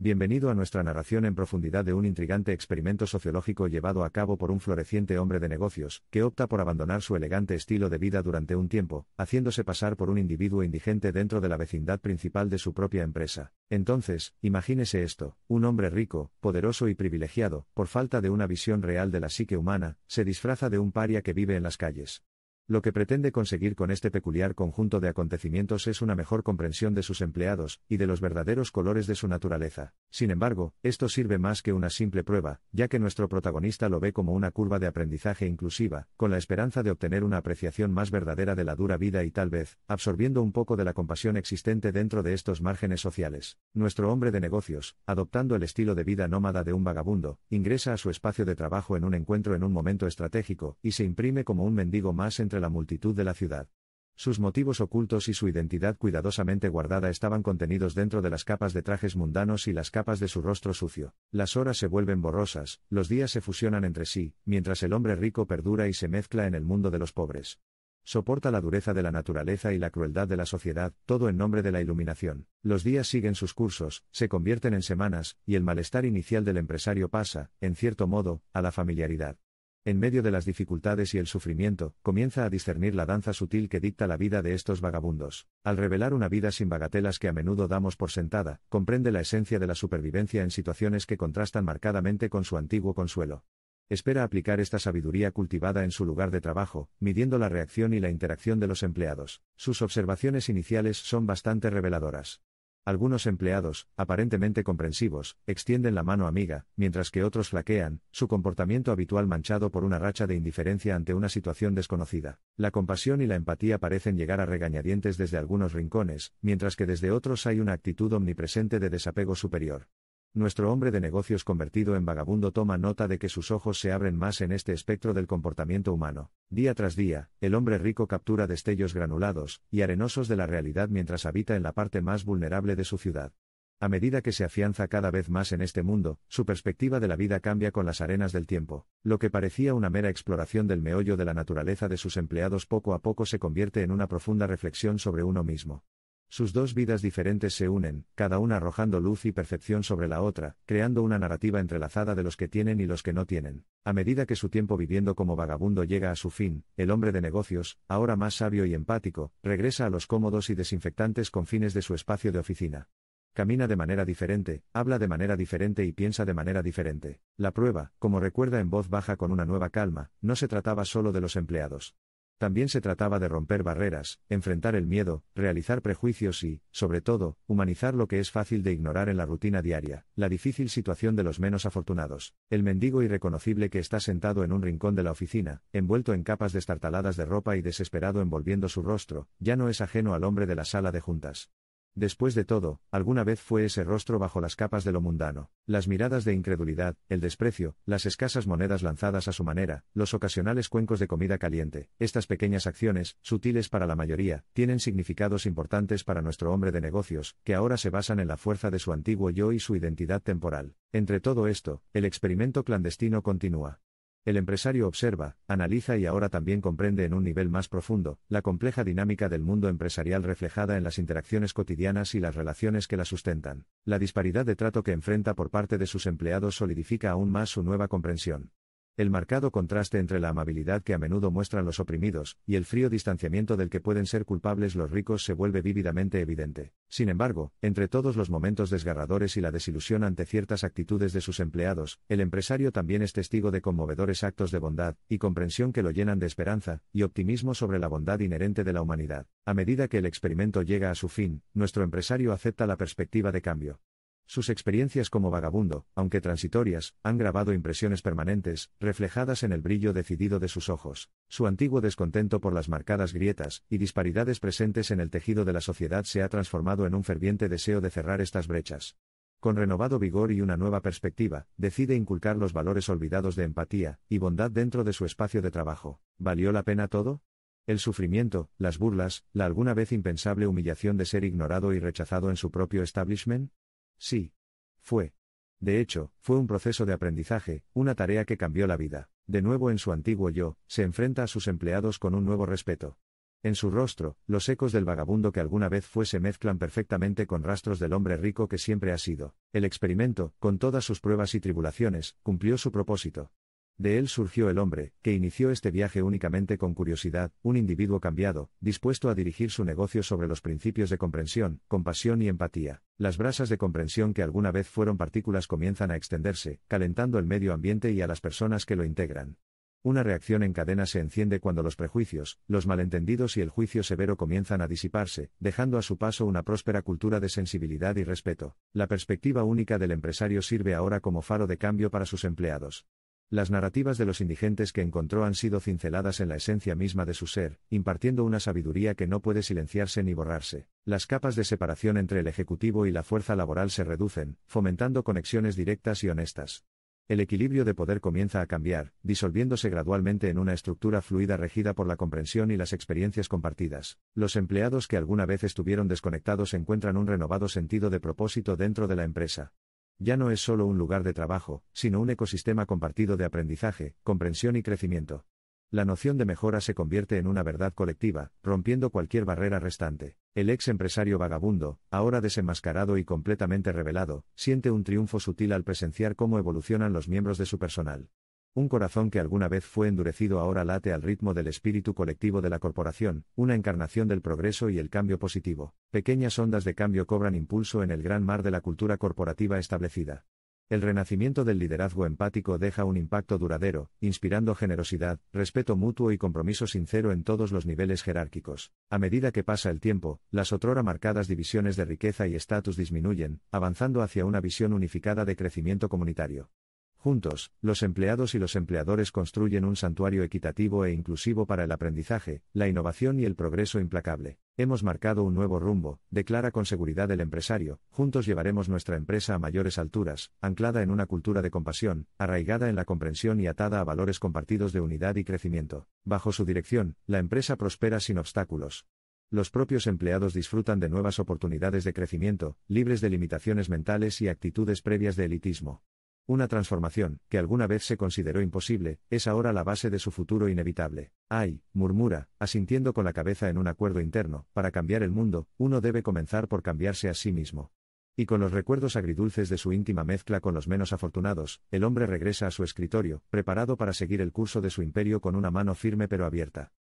Bienvenido a nuestra narración en profundidad de un intrigante experimento sociológico llevado a cabo por un floreciente hombre de negocios, que opta por abandonar su elegante estilo de vida durante un tiempo, haciéndose pasar por un individuo indigente dentro de la vecindad principal de su propia empresa. Entonces, imagínese esto, un hombre rico, poderoso y privilegiado, por falta de una visión real de la psique humana, se disfraza de un paria que vive en las calles. Lo que pretende conseguir con este peculiar conjunto de acontecimientos es una mejor comprensión de sus empleados y de los verdaderos colores de su naturaleza. Sin embargo, esto sirve más que una simple prueba, ya que nuestro protagonista lo ve como una curva de aprendizaje inclusiva, con la esperanza de obtener una apreciación más verdadera de la dura vida y tal vez, absorbiendo un poco de la compasión existente dentro de estos márgenes sociales. Nuestro hombre de negocios, adoptando el estilo de vida nómada de un vagabundo, ingresa a su espacio de trabajo en un encuentro en un momento estratégico, y se imprime como un mendigo más entre la multitud de la ciudad. Sus motivos ocultos y su identidad cuidadosamente guardada estaban contenidos dentro de las capas de trajes mundanos y las capas de su rostro sucio. Las horas se vuelven borrosas, los días se fusionan entre sí, mientras el hombre rico perdura y se mezcla en el mundo de los pobres. Soporta la dureza de la naturaleza y la crueldad de la sociedad, todo en nombre de la iluminación. Los días siguen sus cursos, se convierten en semanas, y el malestar inicial del empresario pasa, en cierto modo, a la familiaridad. En medio de las dificultades y el sufrimiento, comienza a discernir la danza sutil que dicta la vida de estos vagabundos. Al revelar una vida sin bagatelas que a menudo damos por sentada, comprende la esencia de la supervivencia en situaciones que contrastan marcadamente con su antiguo consuelo. Espera aplicar esta sabiduría cultivada en su lugar de trabajo, midiendo la reacción y la interacción de los empleados. Sus observaciones iniciales son bastante reveladoras. Algunos empleados, aparentemente comprensivos, extienden la mano amiga, mientras que otros flaquean, su comportamiento habitual manchado por una racha de indiferencia ante una situación desconocida. La compasión y la empatía parecen llegar a regañadientes desde algunos rincones, mientras que desde otros hay una actitud omnipresente de desapego superior. Nuestro hombre de negocios convertido en vagabundo toma nota de que sus ojos se abren más en este espectro del comportamiento humano. Día tras día, el hombre rico captura destellos granulados y arenosos de la realidad mientras habita en la parte más vulnerable de su ciudad. A medida que se afianza cada vez más en este mundo, su perspectiva de la vida cambia con las arenas del tiempo. Lo que parecía una mera exploración del meollo de la naturaleza de sus empleados poco a poco se convierte en una profunda reflexión sobre uno mismo. Sus dos vidas diferentes se unen, cada una arrojando luz y percepción sobre la otra, creando una narrativa entrelazada de los que tienen y los que no tienen. A medida que su tiempo viviendo como vagabundo llega a su fin, el hombre de negocios, ahora más sabio y empático, regresa a los cómodos y desinfectantes confines de su espacio de oficina. Camina de manera diferente, habla de manera diferente y piensa de manera diferente. La prueba, como recuerda en voz baja con una nueva calma, no se trataba solo de los empleados. También se trataba de romper barreras, enfrentar el miedo, realizar prejuicios y, sobre todo, humanizar lo que es fácil de ignorar en la rutina diaria, la difícil situación de los menos afortunados, el mendigo irreconocible que está sentado en un rincón de la oficina, envuelto en capas destartaladas de ropa y desesperado envolviendo su rostro, ya no es ajeno al hombre de la sala de juntas. Después de todo, alguna vez fue ese rostro bajo las capas de lo mundano, las miradas de incredulidad, el desprecio, las escasas monedas lanzadas a su manera, los ocasionales cuencos de comida caliente, estas pequeñas acciones, sutiles para la mayoría, tienen significados importantes para nuestro hombre de negocios, que ahora se basan en la fuerza de su antiguo yo y su identidad temporal. Entre todo esto, el experimento clandestino continúa. El empresario observa, analiza y ahora también comprende en un nivel más profundo la compleja dinámica del mundo empresarial reflejada en las interacciones cotidianas y las relaciones que la sustentan. La disparidad de trato que enfrenta por parte de sus empleados solidifica aún más su nueva comprensión. El marcado contraste entre la amabilidad que a menudo muestran los oprimidos, y el frío distanciamiento del que pueden ser culpables los ricos se vuelve vívidamente evidente. Sin embargo, entre todos los momentos desgarradores y la desilusión ante ciertas actitudes de sus empleados, el empresario también es testigo de conmovedores actos de bondad y comprensión que lo llenan de esperanza y optimismo sobre la bondad inherente de la humanidad. A medida que el experimento llega a su fin, nuestro empresario acepta la perspectiva de cambio. Sus experiencias como vagabundo, aunque transitorias, han grabado impresiones permanentes, reflejadas en el brillo decidido de sus ojos, su antiguo descontento por las marcadas grietas y disparidades presentes en el tejido de la sociedad se ha transformado en un ferviente deseo de cerrar estas brechas. Con renovado vigor y una nueva perspectiva, decide inculcar los valores olvidados de empatía y bondad dentro de su espacio de trabajo. ¿Valió la pena todo? El sufrimiento, las burlas, la alguna vez impensable humillación de ser ignorado y rechazado en su propio establishment? Sí. Fue. De hecho, fue un proceso de aprendizaje, una tarea que cambió la vida. De nuevo en su antiguo yo, se enfrenta a sus empleados con un nuevo respeto. En su rostro, los ecos del vagabundo que alguna vez fue se mezclan perfectamente con rastros del hombre rico que siempre ha sido. El experimento, con todas sus pruebas y tribulaciones, cumplió su propósito. De él surgió el hombre, que inició este viaje únicamente con curiosidad, un individuo cambiado, dispuesto a dirigir su negocio sobre los principios de comprensión, compasión y empatía. Las brasas de comprensión que alguna vez fueron partículas comienzan a extenderse, calentando el medio ambiente y a las personas que lo integran. Una reacción en cadena se enciende cuando los prejuicios, los malentendidos y el juicio severo comienzan a disiparse, dejando a su paso una próspera cultura de sensibilidad y respeto. La perspectiva única del empresario sirve ahora como faro de cambio para sus empleados. Las narrativas de los indigentes que encontró han sido cinceladas en la esencia misma de su ser, impartiendo una sabiduría que no puede silenciarse ni borrarse. Las capas de separación entre el Ejecutivo y la fuerza laboral se reducen, fomentando conexiones directas y honestas. El equilibrio de poder comienza a cambiar, disolviéndose gradualmente en una estructura fluida regida por la comprensión y las experiencias compartidas. Los empleados que alguna vez estuvieron desconectados encuentran un renovado sentido de propósito dentro de la empresa ya no es solo un lugar de trabajo, sino un ecosistema compartido de aprendizaje, comprensión y crecimiento. La noción de mejora se convierte en una verdad colectiva, rompiendo cualquier barrera restante. El ex empresario vagabundo, ahora desenmascarado y completamente revelado, siente un triunfo sutil al presenciar cómo evolucionan los miembros de su personal. Un corazón que alguna vez fue endurecido ahora late al ritmo del espíritu colectivo de la corporación, una encarnación del progreso y el cambio positivo. Pequeñas ondas de cambio cobran impulso en el gran mar de la cultura corporativa establecida. El renacimiento del liderazgo empático deja un impacto duradero, inspirando generosidad, respeto mutuo y compromiso sincero en todos los niveles jerárquicos. A medida que pasa el tiempo, las otrora marcadas divisiones de riqueza y estatus disminuyen, avanzando hacia una visión unificada de crecimiento comunitario. Juntos, los empleados y los empleadores construyen un santuario equitativo e inclusivo para el aprendizaje, la innovación y el progreso implacable. Hemos marcado un nuevo rumbo, declara con seguridad el empresario, juntos llevaremos nuestra empresa a mayores alturas, anclada en una cultura de compasión, arraigada en la comprensión y atada a valores compartidos de unidad y crecimiento. Bajo su dirección, la empresa prospera sin obstáculos. Los propios empleados disfrutan de nuevas oportunidades de crecimiento, libres de limitaciones mentales y actitudes previas de elitismo. Una transformación, que alguna vez se consideró imposible, es ahora la base de su futuro inevitable. Ay, murmura, asintiendo con la cabeza en un acuerdo interno, para cambiar el mundo, uno debe comenzar por cambiarse a sí mismo. Y con los recuerdos agridulces de su íntima mezcla con los menos afortunados, el hombre regresa a su escritorio, preparado para seguir el curso de su imperio con una mano firme pero abierta.